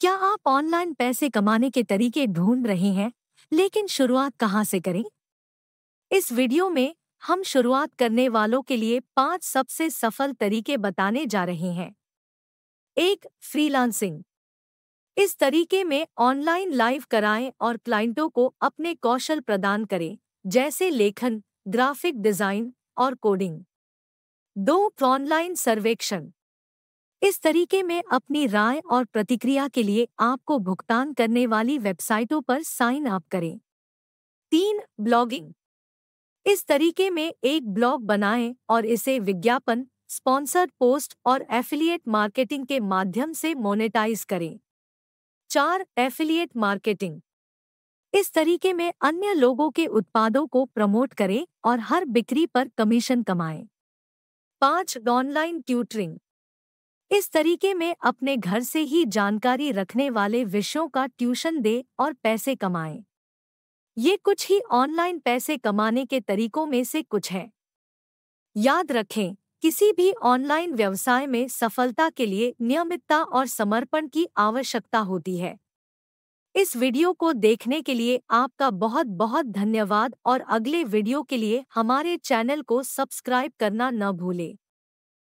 क्या आप ऑनलाइन पैसे कमाने के तरीके ढूंढ रहे हैं लेकिन शुरुआत कहाँ से करें इस वीडियो में हम शुरुआत करने वालों के लिए पांच सबसे सफल तरीके बताने जा रहे हैं एक फ्रीलांसिंग इस तरीके में ऑनलाइन लाइव कराएं और क्लाइंटों को अपने कौशल प्रदान करें जैसे लेखन ग्राफिक डिजाइन और कोडिंग दो ऑनलाइन सर्वेक्षण इस तरीके में अपनी राय और प्रतिक्रिया के लिए आपको भुगतान करने वाली वेबसाइटों पर साइन अप करें तीन ब्लॉगिंग इस तरीके में एक ब्लॉग बनाएं और इसे विज्ञापन स्पॉन्सर्ड पोस्ट और एफिलिएट मार्केटिंग के माध्यम से मोनेटाइज करें चार एफिलिएट मार्केटिंग इस तरीके में अन्य लोगों के उत्पादों को प्रमोट करें और हर बिक्री पर कमीशन कमाएं पांच ऑनलाइन ट्यूटरिंग इस तरीके में अपने घर से ही जानकारी रखने वाले विषयों का ट्यूशन दे और पैसे कमाएं। ये कुछ ही ऑनलाइन पैसे कमाने के तरीकों में से कुछ है याद रखें किसी भी ऑनलाइन व्यवसाय में सफलता के लिए नियमितता और समर्पण की आवश्यकता होती है इस वीडियो को देखने के लिए आपका बहुत बहुत धन्यवाद और अगले वीडियो के लिए हमारे चैनल को सब्सक्राइब करना न भूलें